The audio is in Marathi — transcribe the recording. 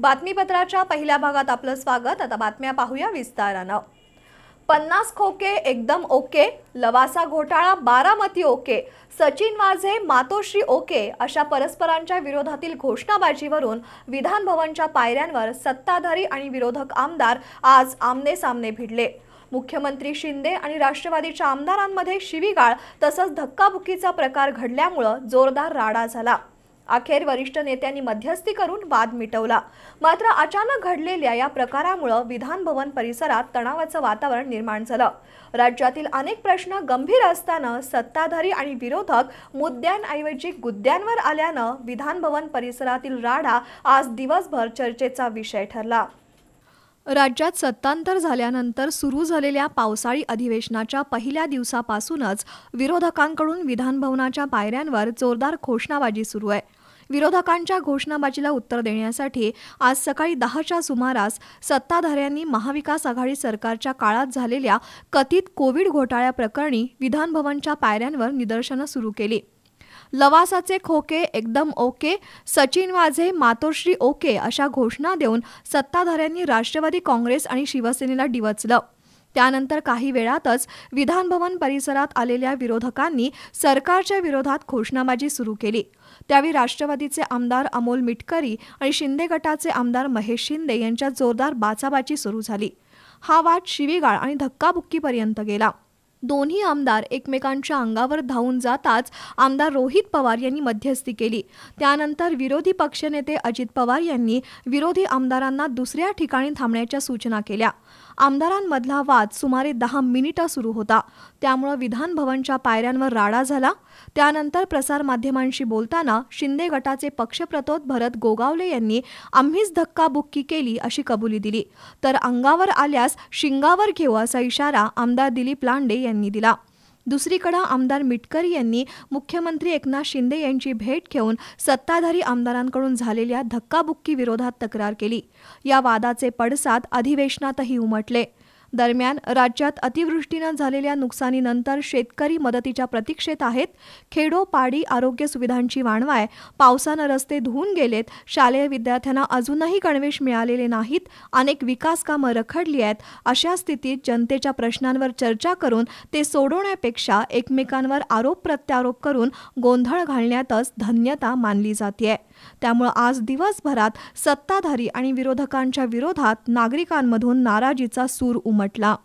बातमीपत्राच्या पहिल्या भागात आपलं स्वागत आता बातम्या पाहूया विस्तारानं पन्नास खोके एकदम ओके लवासा घोटाळा बारामती ओके सचिन वाझे मातोश्री ओके अशा परस्परांच्या विरोधातील घोषणाबाजीवरून विधानभवनच्या पायऱ्यांवर सत्ताधारी आणि विरोधक आमदार आज आमने सामने भिडले मुख्यमंत्री शिंदे आणि राष्ट्रवादीच्या आमदारांमध्ये शिवीगाळ तसंच धक्काबुक्कीचा प्रकार घडल्यामुळं जोरदार राडा झाला अखेर वरिष्ठ नेत्यांनी मध्यस्थी करून वाद मिटवला मात्र अचानक घडलेल्या या प्रकारामुळे विधानभवन परिसरात तणावाचं वातावरण निर्माण झालं राज्यातील अनेक प्रश्न गंभीर असताना सत्ताधारी आणि विरोधक मुद्द्यांऐवजी गुद्द्यांवर आल्यानं विधानभवन परिसरातील राडा आज दिवसभर चर्चेचा विषय ठरला राज्यात सत्तांतर झाल्यानंतर सुरू झालेल्या पावसाळी अधिवेशनाच्या पहिल्या दिवसापासूनच विरोधकांकडून विधानभवनाच्या पायऱ्यांवर जोरदार घोषणाबाजी सुरू आहे विरोधकांच्या घोषणाबाजीला उत्तर देण्यासाठी आज सकाळी दहाच्या सुमारास सत्ताधाऱ्यांनी महाविकास आघाडी सरकारच्या काळात झालेल्या कथित कोविड घोटाळ्याप्रकरणी विधानभवनच्या पायऱ्यांवर निदर्शनं सुरू केली लवासाचे खोके एकदम ओके सचिन वाझे मातोश्री ओके अशा घोषणा देऊन सत्ताधाऱ्यांनी राष्ट्रवादी काँग्रेस आणि शिवसेनेला डिवचलं त्यानंतर काही वेळातच विधानभवन परिसरात आलेल्या विरोधकांनी सरकारच्या विरोधात घोषणाबाजी सुरू केली त्यावेळी राष्ट्रवादीचे आमदार अमोल मिटकरी आणि शिंदे गटाचे आमदार महेश शिंदे यांच्यात जोरदार बाचाबाची सुरू झाली हा वाद शिवीगाळ आणि धक्काबुक्कीपर्यंत गेला दोन्ही आमदार एकमेकांच्या अंगावर धावून जाताच आमदार रोहित पवार यांनी मध्यस्थी केली त्यानंतर विरोधी पक्षनेते अजित पवार यांनी विरोधी आमदारांना दुसऱ्या ठिकाणी थांबण्याच्या सूचना केल्या आमदारांमधला वाद सुमारे दहा मिनिटं सुरू होता त्यामुळं विधानभवनच्या पायऱ्यांवर राडा झाला त्यानंतर प्रसारमाध्यमांशी बोलताना शिंदे गटाचे पक्षप्रतोद भरत गोगावले यांनी आम्हीच धक्काबुक्की केली अशी कबुली दिली तर अंगावर आल्यास शिंगावर घेऊ असा इशारा आमदार दिलीप लांडे यांनी दिला दुसरीकडं आमदार मिटकर यांनी मुख्यमंत्री एकनाथ शिंदे यांची भेट घेऊन सत्ताधारी आमदारांकडून झालेल्या धक्काबुक्की विरोधात तक्रार केली या वादाचे पडसाद अधिवेशनातही उमटले दरम्यान राज्यात अतिवृष्टीनं झालेल्या नुकसानीनंतर शेतकरी मदतीच्या प्रतीक्षेत आहेत खेडो पाडी आरोग्य सुविधांची वाणवाय पावसानं रस्ते धुवून गेलेत शालेय विद्यार्थ्यांना अजूनही गणवेश मिळालेले नाहीत अनेक विकास कामं रखडली आहेत अशा स्थितीत जनतेच्या प्रश्नांवर चर्चा करून ते सोडवण्यापेक्षा एकमेकांवर आरोप प्रत्यारोप करून गोंधळ घालण्यातच धन्यता मानली जाते त्यामुळे आज दिवसभरात सत्ताधारी आणि विरोधकांच्या विरोधात नागरिकांमधून नाराजीचा सूर उम उमटला